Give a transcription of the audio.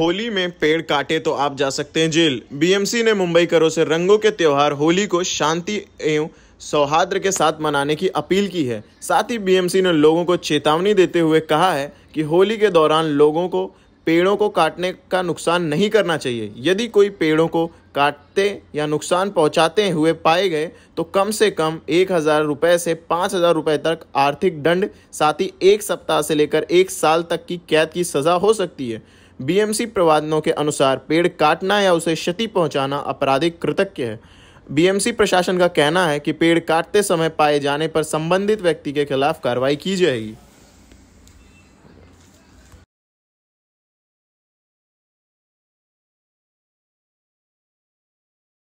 होली में पेड़ काटे तो आप जा सकते हैं जेल बीएमसी ने मुंबई करो से रंगों के त्यौहार होली को शांति एवं सौहार्द के साथ मनाने की अपील की है साथ ही बीएमसी ने लोगों को चेतावनी देते हुए कहा है कि होली के दौरान लोगों को पेड़ों को काटने का नुकसान नहीं करना चाहिए यदि कोई पेड़ों को काटते या नुकसान पहुंचाते हुए पाए गए तो कम से कम एक हज़ार रुपये से पाँच हज़ार रुपये तक आर्थिक दंड साथ ही एक सप्ताह से लेकर एक साल तक की कैद की सज़ा हो सकती है बीएमसी प्रवादनों के अनुसार पेड़ काटना या उसे क्षति पहुंचाना आपराधिक कृतज्ञ है बीएमसी प्रशासन का कहना है कि पेड़ काटते समय पाए जाने पर संबंधित व्यक्ति के खिलाफ कार्रवाई की जाएगी